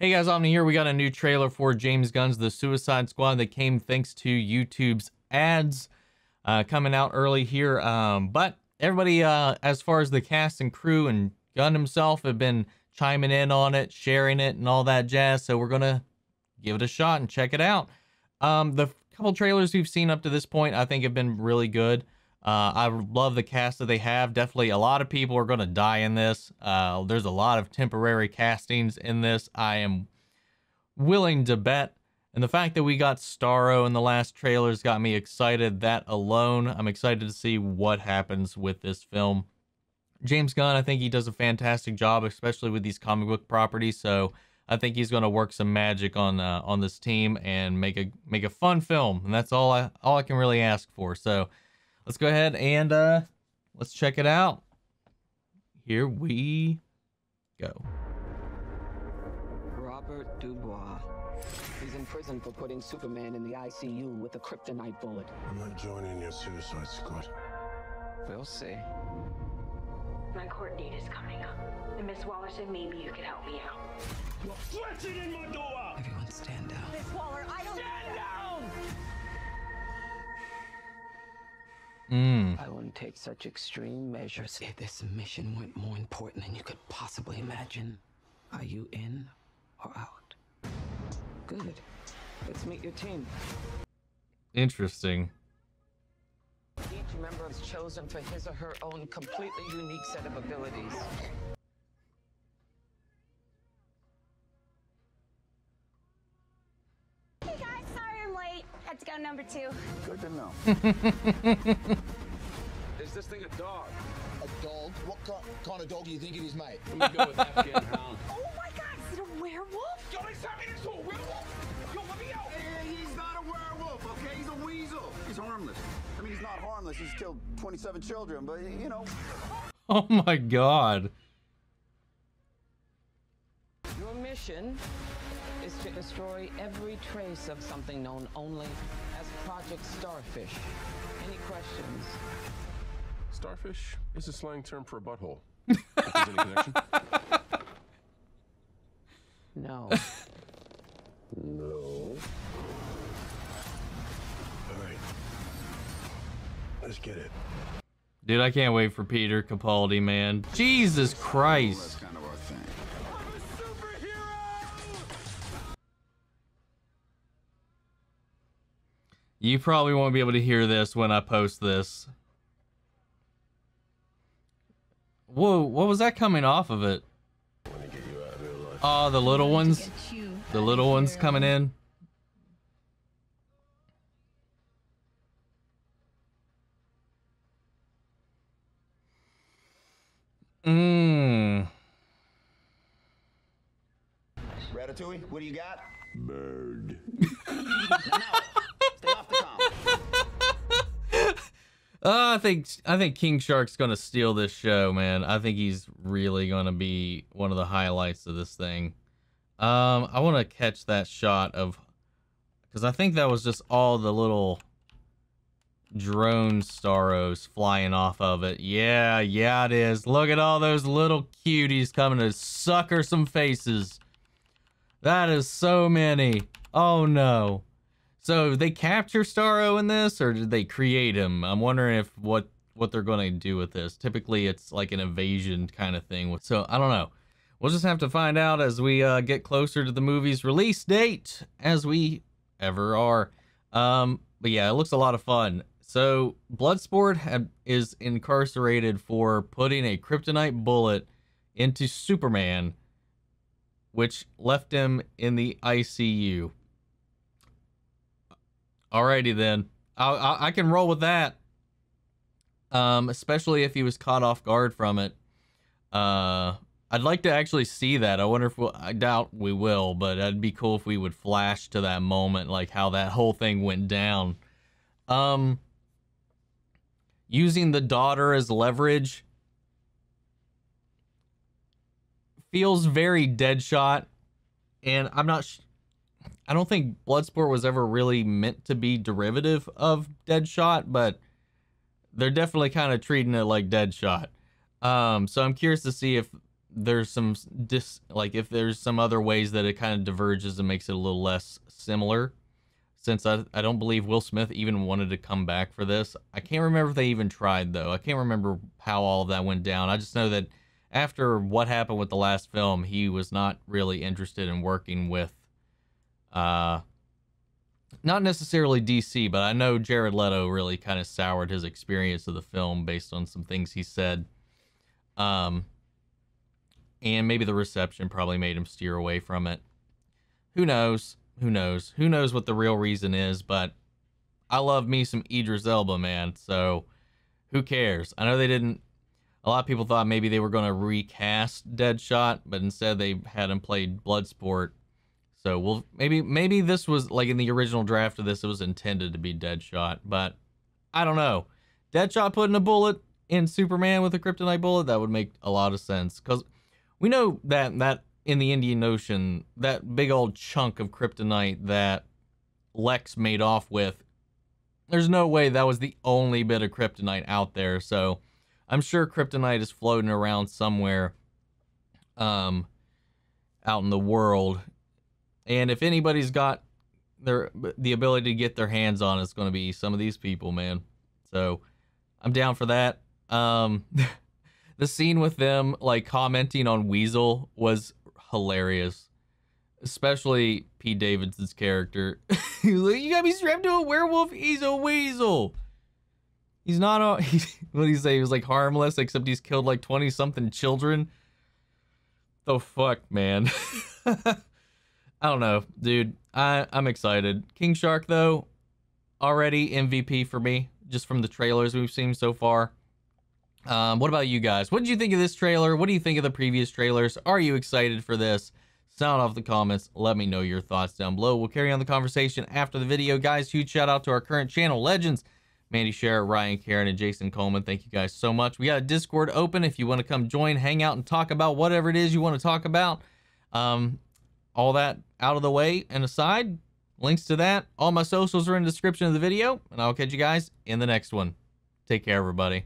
Hey guys, Omni here. We got a new trailer for James Gunn's The Suicide Squad that came thanks to YouTube's ads uh, coming out early here. Um, but everybody, uh, as far as the cast and crew and Gunn himself, have been chiming in on it, sharing it, and all that jazz. So we're going to give it a shot and check it out. Um, the couple trailers we've seen up to this point, I think, have been really good. Uh, I love the cast that they have. Definitely a lot of people are going to die in this. Uh, there's a lot of temporary castings in this. I am willing to bet. And the fact that we got Starro in the last trailers got me excited. That alone, I'm excited to see what happens with this film. James Gunn, I think he does a fantastic job, especially with these comic book properties. So I think he's going to work some magic on uh, on this team and make a make a fun film. And that's all I all I can really ask for. So let's go ahead and uh, let's check it out. Here we go. Robert Dubois. He's in prison for putting Superman in the ICU with a kryptonite bullet. I'm not joining your suicide squad. We'll see. My court date is coming up. And Miss Waller said maybe you could help me out. You're stretching in my door! Everyone stand down. Miss Waller, I don't- Stand down! Mm. I wouldn't take such extreme measures if this mission went more important than you could possibly imagine. Are you in or out? Good. Let's meet your team. Interesting. Each member is chosen for his or her own completely unique set of abilities. number two. Good to know. is this thing a dog? A dog? What kind of dog do you think it is, mate? I'm gonna go with Afghan Hound. Oh my god, is it a werewolf? Yo, they turned me into a werewolf! Yo, let me out! Hey, he's not a werewolf, okay? He's a weasel. He's harmless. I mean, he's not harmless. He's killed 27 children, but, you know. Oh my god. Your mission is to destroy every trace of something known only as Project Starfish. Any questions? Starfish is a slang term for a butthole. any connection? No. no. All right. Let's get it. Dude, I can't wait for Peter Capaldi, man. Jesus Christ. You probably won't be able to hear this when I post this. Whoa, what was that coming off of it? Oh, the little ones? The little ones coming in? Mmm. Ratatouille, what do you got? Bird. think I think King Shark's gonna steal this show, man. I think he's really gonna be one of the highlights of this thing. Um, I want to catch that shot of, because I think that was just all the little drone staros flying off of it. Yeah, yeah, it is. Look at all those little cuties coming to sucker some faces. That is so many. Oh no. So they capture Starro in this, or did they create him? I'm wondering if what what they're going to do with this. Typically, it's like an evasion kind of thing. So I don't know. We'll just have to find out as we uh, get closer to the movie's release date, as we ever are. Um, but yeah, it looks a lot of fun. So Bloodsport have, is incarcerated for putting a kryptonite bullet into Superman, which left him in the ICU. Alrighty then. I, I, I can roll with that. Um, especially if he was caught off guard from it. Uh, I'd like to actually see that. I wonder if we'll, I doubt we will, but it'd be cool if we would flash to that moment, like how that whole thing went down. Um, using the daughter as leverage feels very dead shot, and I'm not. I don't think Bloodsport was ever really meant to be derivative of Deadshot, but they're definitely kind of treating it like Deadshot. Um, so I'm curious to see if there's some dis like if there's some other ways that it kind of diverges and makes it a little less similar. Since I, I don't believe Will Smith even wanted to come back for this. I can't remember if they even tried though. I can't remember how all of that went down. I just know that after what happened with the last film, he was not really interested in working with uh, not necessarily DC, but I know Jared Leto really kind of soured his experience of the film based on some things he said. Um, and maybe the reception probably made him steer away from it. Who knows? Who knows? Who knows what the real reason is, but I love me some Idris Elba, man. So who cares? I know they didn't. A lot of people thought maybe they were going to recast Deadshot, but instead they had him play Bloodsport so we'll maybe maybe this was like in the original draft of this, it was intended to be Deadshot, but I don't know. Deadshot putting a bullet in Superman with a kryptonite bullet that would make a lot of sense because we know that that in the Indian Ocean, that big old chunk of kryptonite that Lex made off with, there's no way that was the only bit of kryptonite out there. So I'm sure kryptonite is floating around somewhere um, out in the world and if anybody's got their the ability to get their hands on, it's going to be some of these people, man. So I'm down for that. Um, the scene with them like commenting on Weasel was hilarious, especially Pete Davidson's character. like, "You got me strapped to a werewolf. He's a weasel. He's not a. He, what did he say? He was like harmless, except he's killed like twenty something children. The fuck, man." I don't know, dude. I I'm excited. King Shark though, already MVP for me just from the trailers we've seen so far. Um, what about you guys? What did you think of this trailer? What do you think of the previous trailers? Are you excited for this? Sound off the comments. Let me know your thoughts down below. We'll carry on the conversation after the video. Guys, huge shout out to our current channel legends. Mandy Sherritt, Ryan Karen, and Jason Coleman. Thank you guys so much. We got a Discord open if you want to come join, hang out, and talk about whatever it is you want to talk about. Um, all that out of the way and aside. Links to that, all my socials are in the description of the video, and I'll catch you guys in the next one. Take care, everybody.